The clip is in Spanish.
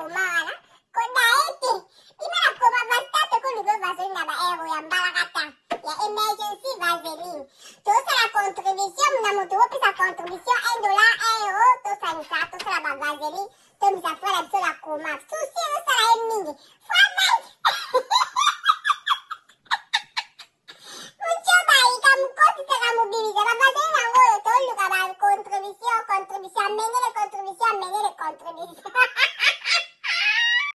고마워라 고마워 a con los dos vasos y emergency vaseline tosa la contribución na mutu o pisa contribución en dólar, euro tosa la vaseline to mi sa la sabes la no se la mingi mucho mai Mucho te la la la la contribución, contribución, menere, contribución, menere, contribución.